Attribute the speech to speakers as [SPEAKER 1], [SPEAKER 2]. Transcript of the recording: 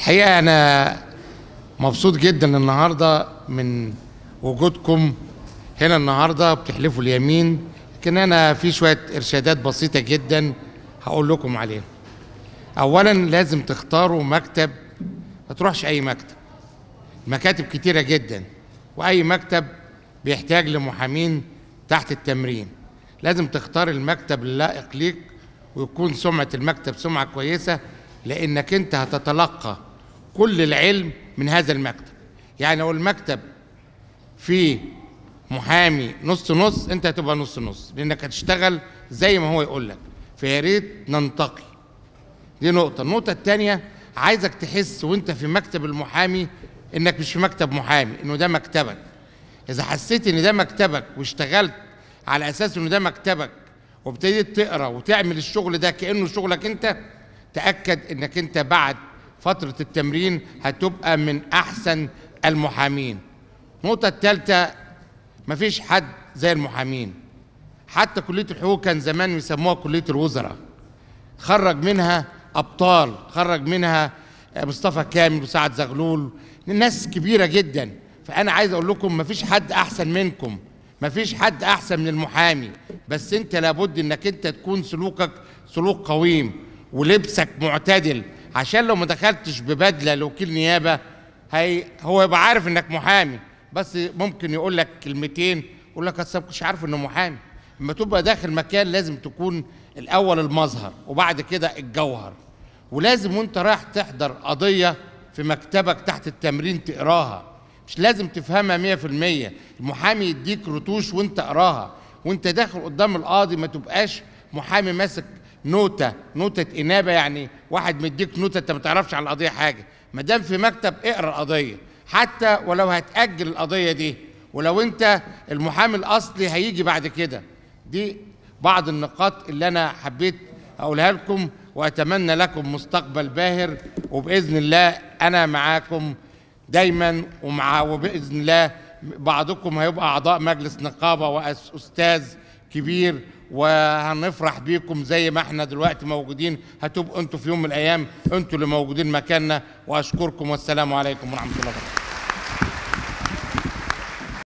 [SPEAKER 1] الحقيقه انا مبسوط جدا النهارده من وجودكم هنا النهارده بتحلفوا اليمين لكن انا في شويه ارشادات بسيطه جدا هقول لكم عليها اولا لازم تختاروا مكتب ما تروحش اي مكتب مكاتب كتيره جدا واي مكتب بيحتاج لمحامين تحت التمرين لازم تختار المكتب اللائق ليك ويكون سمعه المكتب سمعه كويسه لانك انت هتتلقى كل العلم من هذا المكتب يعني لو المكتب فيه محامي نص نص انت هتبقى نص نص لانك هتشتغل زي ما هو يقول لك فيا ريت ننتقي دي نقطة النقطة الثانية عايزك تحس وانت في مكتب المحامي انك مش في مكتب محامي انه ده مكتبك اذا حسيت ان ده مكتبك واشتغلت على اساس انه ده مكتبك وابتديت تقرا وتعمل الشغل ده كانه شغلك انت تاكد انك انت بعد فترة التمرين هتبقى من أحسن المحامين النقطة الثالثة مفيش حد زي المحامين حتى كلية الحقوق كان زمان يسموها كلية الوزراء خرج منها أبطال خرج منها مصطفى كامل وسعد زغلول ناس كبيرة جدا فأنا عايز أقول لكم مفيش حد أحسن منكم مفيش حد أحسن من المحامي بس أنت لابد أنك أنت تكون سلوكك سلوك قويم ولبسك معتدل عشان لو ما دخلتش ببدله لوكيل نيابه هي هو يبقى عارف انك محامي بس ممكن يقول لك كلمتين يقول لك اصل مش عارف انه محامي لما تبقى داخل مكان لازم تكون الاول المظهر وبعد كده الجوهر ولازم وانت رايح تحضر قضيه في مكتبك تحت التمرين تقراها مش لازم تفهمها 100% المحامي يديك رتوش وانت اقراها وانت داخل قدام القاضي ما تبقاش محامي ماسك نوته نوته انابه يعني واحد مديك نوته انت ما تعرفش عن القضيه حاجه ما دام في مكتب اقرا القضيه حتى ولو هتاجل القضيه دي ولو انت المحامي الاصلي هيجي بعد كده دي بعض النقاط اللي انا حبيت اقولها لكم واتمنى لكم مستقبل باهر وباذن الله انا معاكم دايما ومع وباذن الله بعضكم هيبقى اعضاء مجلس نقابه واستاذ كبير وهنفرح بيكم زي ما احنا دلوقتي موجودين هتبقوا انتوا في يوم من الايام انتوا اللي موجودين مكاننا واشكركم والسلام عليكم ورحمه الله وبركاته